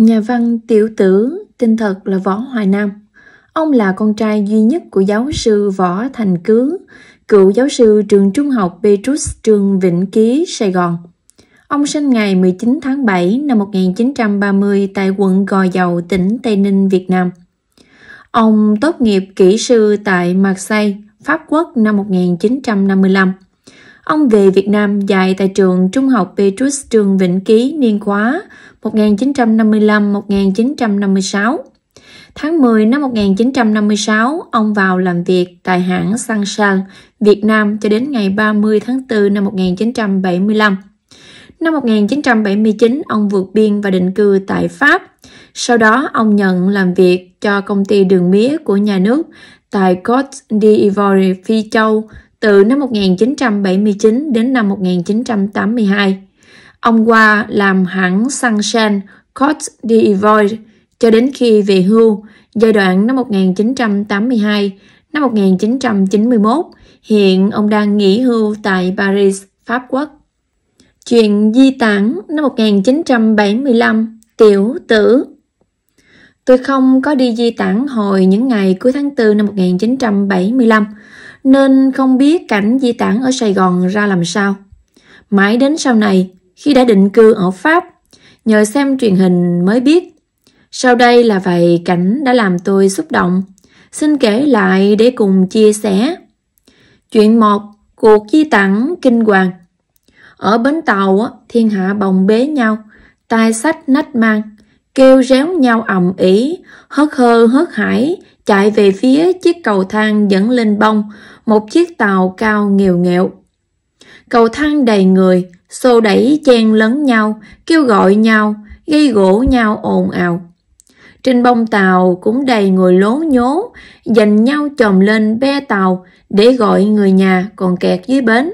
Nhà văn Tiểu Tử tên thật là Võ Hoài Nam. Ông là con trai duy nhất của giáo sư Võ Thành Cứ, cựu giáo sư trường trung học Petrus trường Vĩnh Ký, Sài Gòn. Ông sinh ngày 19 tháng 7 năm 1930 tại quận Gò Dầu, tỉnh Tây Ninh, Việt Nam. Ông tốt nghiệp kỹ sư tại Marseille, Pháp Quốc năm 1955 Ông về Việt Nam dạy tại trường Trung học Petrus Trường Vĩnh Ký niên khóa 1955-1956. Tháng 10 năm 1956, ông vào làm việc tại hãng Sunshine, Việt Nam cho đến ngày 30 tháng 4 năm 1975. Năm 1979, ông vượt biên và định cư tại Pháp. Sau đó, ông nhận làm việc cho công ty đường mía của nhà nước tại Côte d'Ivoire, Phi Châu từ năm 1979 đến năm 1982. Ông qua làm hãng Sunshine Cote d'Ivoire cho đến khi về hưu giai đoạn năm 1982 năm 1991. Hiện ông đang nghỉ hưu tại Paris, Pháp Quốc. Chuyện di tản năm 1975, tiểu tử Tôi không có đi di tản hồi những ngày cuối tháng 4 năm 1975 nên không biết cảnh di tản ở Sài Gòn ra làm sao. Mãi đến sau này, khi đã định cư ở Pháp, nhờ xem truyền hình mới biết. Sau đây là vài cảnh đã làm tôi xúc động, xin kể lại để cùng chia sẻ. Chuyện 1. Cuộc di tản kinh hoàng Ở bến tàu, thiên hạ bồng bế nhau, tai sách nách mang, kêu réo nhau ầm ĩ, hớt hơ hớt hải, chạy về phía chiếc cầu thang dẫn lên bông, một chiếc tàu cao nghèo nghẹo. Cầu thang đầy người, xô đẩy chen lấn nhau, kêu gọi nhau, gây gỗ nhau ồn ào. Trên bông tàu cũng đầy người lố nhố, dành nhau chồng lên be tàu để gọi người nhà còn kẹt dưới bến.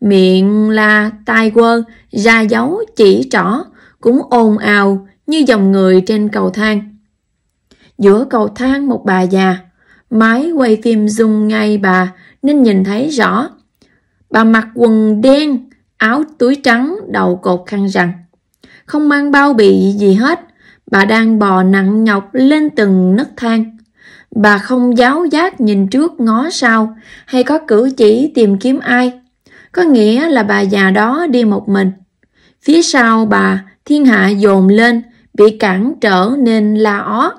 Miệng là tai quơ, ra dấu chỉ trỏ, cũng ồn ào như dòng người trên cầu thang. Giữa cầu thang một bà già, máy quay phim dùng ngay bà nên nhìn thấy rõ. Bà mặc quần đen, áo túi trắng, đầu cột khăn rằn. Không mang bao bị gì hết, bà đang bò nặng nhọc lên từng nấc thang. Bà không giáo giác nhìn trước ngó sau hay có cử chỉ tìm kiếm ai. Có nghĩa là bà già đó đi một mình. Phía sau bà, thiên hạ dồn lên, bị cản trở nên la ó.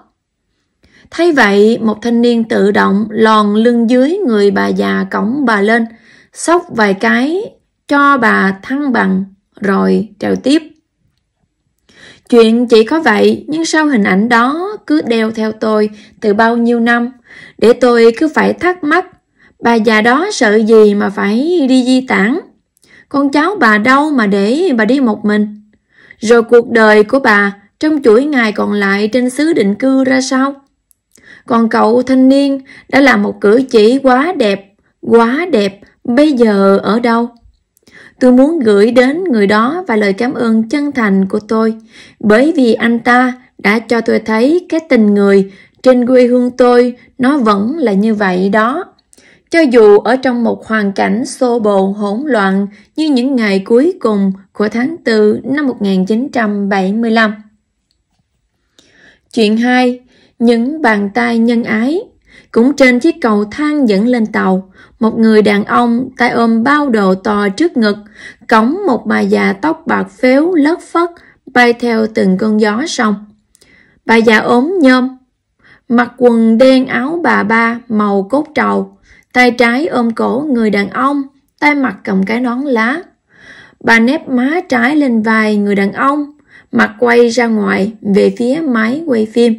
Thấy vậy, một thanh niên tự động lòn lưng dưới người bà già cõng bà lên, sóc vài cái cho bà thăng bằng rồi trèo tiếp. Chuyện chỉ có vậy, nhưng sau hình ảnh đó cứ đeo theo tôi từ bao nhiêu năm, để tôi cứ phải thắc mắc, bà già đó sợ gì mà phải đi di tản? Con cháu bà đâu mà để bà đi một mình? Rồi cuộc đời của bà trong chuỗi ngày còn lại trên xứ định cư ra sao? Còn cậu thanh niên đã làm một cử chỉ quá đẹp, quá đẹp, bây giờ ở đâu? Tôi muốn gửi đến người đó và lời cảm ơn chân thành của tôi bởi vì anh ta đã cho tôi thấy cái tình người trên quê hương tôi nó vẫn là như vậy đó. Cho dù ở trong một hoàn cảnh xô bồ hỗn loạn như những ngày cuối cùng của tháng 4 năm 1975. Chuyện 2 những bàn tay nhân ái. Cũng trên chiếc cầu thang dẫn lên tàu, một người đàn ông tay ôm bao đồ to trước ngực, cõng một bà già tóc bạc phếu lớt phất bay theo từng cơn gió sông. Bà già ốm nhom, mặc quần đen áo bà ba màu cốt trầu, tay trái ôm cổ người đàn ông, tay mặt cầm cái nón lá. Bà nếp má trái lên vai người đàn ông, mặt quay ra ngoài về phía máy quay phim.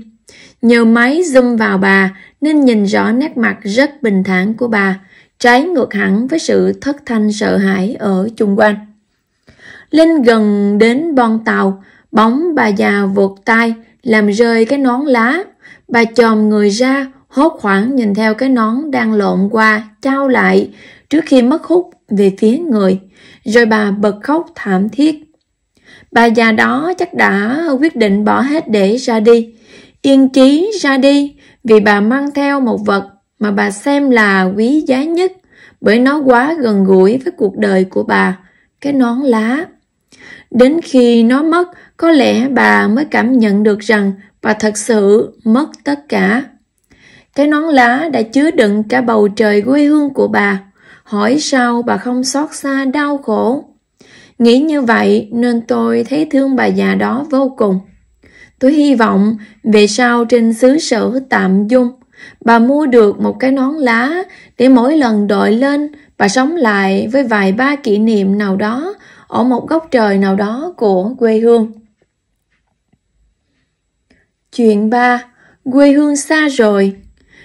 Nhờ máy zoom vào bà nên nhìn rõ nét mặt rất bình thản của bà, trái ngược hẳn với sự thất thanh sợ hãi ở chung quanh. linh gần đến bon tàu, bóng bà già vột tay làm rơi cái nón lá. Bà chồm người ra, hốt hoảng nhìn theo cái nón đang lộn qua, trao lại trước khi mất hút về phía người. Rồi bà bật khóc thảm thiết. Bà già đó chắc đã quyết định bỏ hết để ra đi Yên trí ra đi vì bà mang theo một vật mà bà xem là quý giá nhất bởi nó quá gần gũi với cuộc đời của bà, cái nón lá. Đến khi nó mất, có lẽ bà mới cảm nhận được rằng bà thật sự mất tất cả. Cái nón lá đã chứa đựng cả bầu trời quê hương của bà. Hỏi sao bà không xót xa đau khổ? Nghĩ như vậy nên tôi thấy thương bà già đó vô cùng. Tôi hy vọng về sau trên xứ sở tạm dung, bà mua được một cái nón lá để mỗi lần đội lên, bà sống lại với vài ba kỷ niệm nào đó ở một góc trời nào đó của quê hương. Chuyện ba Quê hương xa rồi.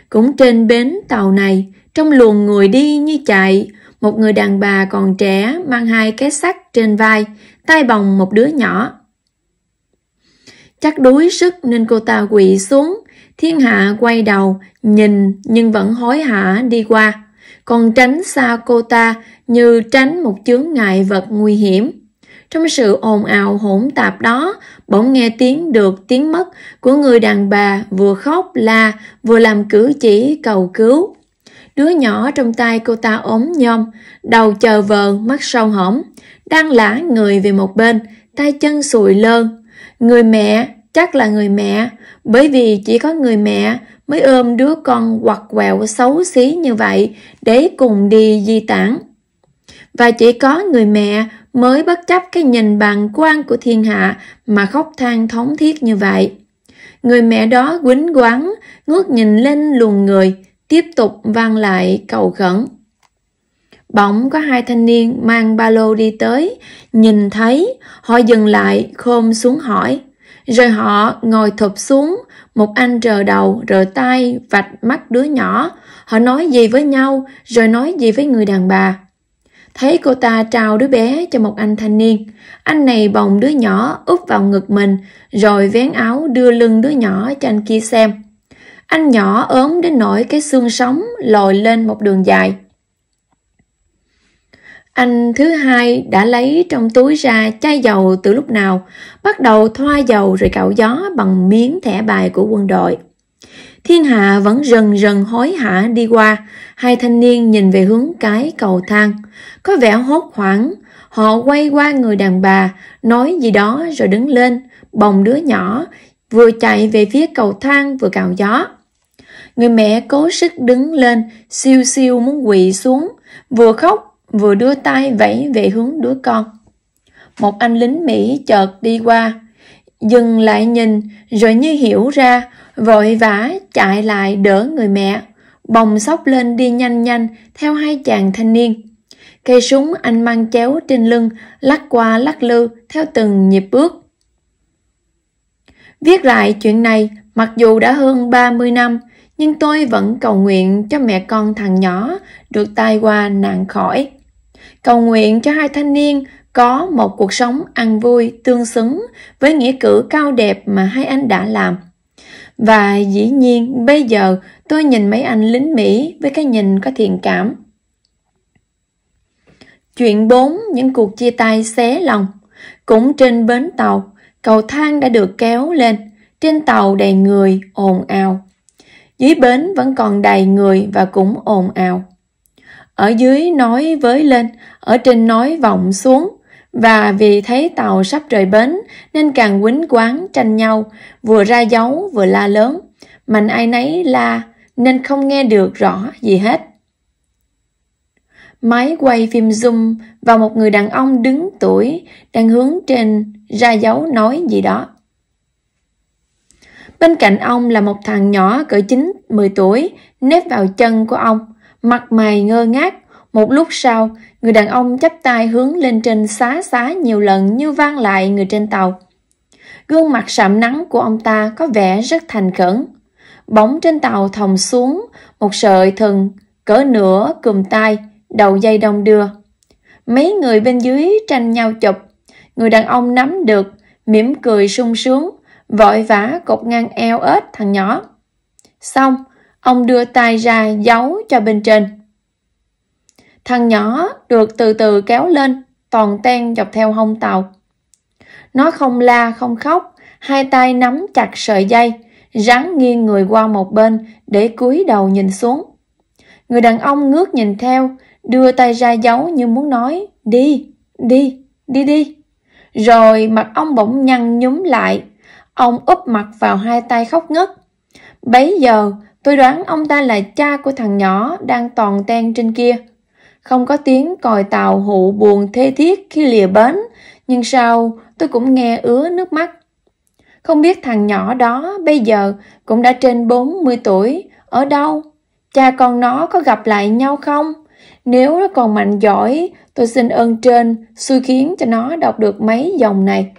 Cũng trên bến tàu này, trong luồng người đi như chạy, một người đàn bà còn trẻ mang hai cái sắt trên vai, tay bồng một đứa nhỏ. Chắc đuối sức nên cô ta quỵ xuống. Thiên hạ quay đầu, nhìn nhưng vẫn hối hả đi qua. Còn tránh xa cô ta như tránh một chướng ngại vật nguy hiểm. Trong sự ồn ào hỗn tạp đó, bỗng nghe tiếng được tiếng mất của người đàn bà vừa khóc la vừa làm cử chỉ cầu cứu. Đứa nhỏ trong tay cô ta ốm nhom, đầu chờ vờ, mắt sâu hõm, đang lả người về một bên, tay chân sùi lơn. Người mẹ chắc là người mẹ, bởi vì chỉ có người mẹ mới ôm đứa con quặt quẹo xấu xí như vậy để cùng đi di tản. Và chỉ có người mẹ mới bất chấp cái nhìn bằng quan của thiên hạ mà khóc than thống thiết như vậy. Người mẹ đó quýnh quán, ngước nhìn lên luồng người, tiếp tục vang lại cầu khẩn. Bỗng có hai thanh niên mang ba lô đi tới, nhìn thấy, họ dừng lại, khom xuống hỏi. Rồi họ ngồi thụp xuống, một anh rờ đầu, rờ tay, vạch mắt đứa nhỏ. Họ nói gì với nhau, rồi nói gì với người đàn bà. Thấy cô ta trao đứa bé cho một anh thanh niên. Anh này bồng đứa nhỏ úp vào ngực mình, rồi vén áo đưa lưng đứa nhỏ cho anh kia xem. Anh nhỏ ốm đến nỗi cái xương sống lồi lên một đường dài. Anh thứ hai đã lấy trong túi ra chai dầu từ lúc nào, bắt đầu thoa dầu rồi cạo gió bằng miếng thẻ bài của quân đội. Thiên hạ vẫn rần rần hối hả đi qua, hai thanh niên nhìn về hướng cái cầu thang. Có vẻ hốt hoảng, họ quay qua người đàn bà, nói gì đó rồi đứng lên, bồng đứa nhỏ, vừa chạy về phía cầu thang vừa cạo gió. Người mẹ cố sức đứng lên, siêu siêu muốn quỵ xuống, vừa khóc vừa đưa tay vẫy về hướng đứa con. Một anh lính Mỹ chợt đi qua, dừng lại nhìn rồi như hiểu ra, vội vã chạy lại đỡ người mẹ, bồng sóc lên đi nhanh nhanh theo hai chàng thanh niên. Cây súng anh mang chéo trên lưng, lắc qua lắc lư theo từng nhịp bước. Viết lại chuyện này, mặc dù đã hơn 30 năm, nhưng tôi vẫn cầu nguyện cho mẹ con thằng nhỏ được tai qua nạn khỏi. Cầu nguyện cho hai thanh niên có một cuộc sống ăn vui tương xứng với nghĩa cử cao đẹp mà hai anh đã làm. Và dĩ nhiên bây giờ tôi nhìn mấy anh lính Mỹ với cái nhìn có thiện cảm. Chuyện bốn Những cuộc chia tay xé lòng Cũng trên bến tàu, cầu thang đã được kéo lên. Trên tàu đầy người, ồn ào. Dưới bến vẫn còn đầy người và cũng ồn ào ở dưới nói với lên, ở trên nói vọng xuống. Và vì thấy tàu sắp rời bến nên càng quýnh quán tranh nhau, vừa ra dấu vừa la lớn. Mạnh ai nấy la nên không nghe được rõ gì hết. Máy quay phim zoom vào một người đàn ông đứng tuổi đang hướng trên ra dấu nói gì đó. Bên cạnh ông là một thằng nhỏ cỡ 9-10 tuổi nếp vào chân của ông mặt mày ngơ ngác. Một lúc sau, người đàn ông chắp tay hướng lên trên xá xá nhiều lần như vang lại người trên tàu. Gương mặt sạm nắng của ông ta có vẻ rất thành khẩn. Bóng trên tàu thòng xuống, một sợi thừng, cỡ nửa cùm tay, đầu dây đông đưa. Mấy người bên dưới tranh nhau chụp. Người đàn ông nắm được, mỉm cười sung sướng, vội vã cột ngang eo ếch thằng nhỏ. Xong, ông đưa tay ra giấu cho bên trên. Thằng nhỏ được từ từ kéo lên, toàn ten dọc theo hông tàu. Nó không la, không khóc, hai tay nắm chặt sợi dây, rắn nghiêng người qua một bên để cúi đầu nhìn xuống. Người đàn ông ngước nhìn theo, đưa tay ra giấu như muốn nói, đi, đi, đi đi. Rồi mặt ông bỗng nhăn nhúm lại, ông úp mặt vào hai tay khóc ngất. Bấy giờ, Tôi đoán ông ta là cha của thằng nhỏ đang toàn ten trên kia. Không có tiếng còi tàu hụ buồn thê thiết khi lìa bến, nhưng sau tôi cũng nghe ứa nước mắt. Không biết thằng nhỏ đó bây giờ cũng đã trên 40 tuổi, ở đâu? Cha con nó có gặp lại nhau không? Nếu nó còn mạnh giỏi, tôi xin ơn trên xui khiến cho nó đọc được mấy dòng này.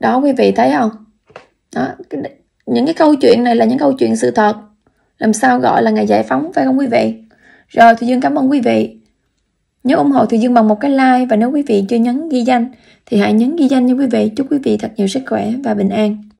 Đó quý vị thấy không? Đó, những cái câu chuyện này là những câu chuyện sự thật làm sao gọi là ngày giải phóng phải không quý vị rồi thì dương cảm ơn quý vị nhớ ủng hộ thì dương bằng một cái like và nếu quý vị chưa nhấn ghi danh thì hãy nhấn ghi danh nha quý vị chúc quý vị thật nhiều sức khỏe và bình an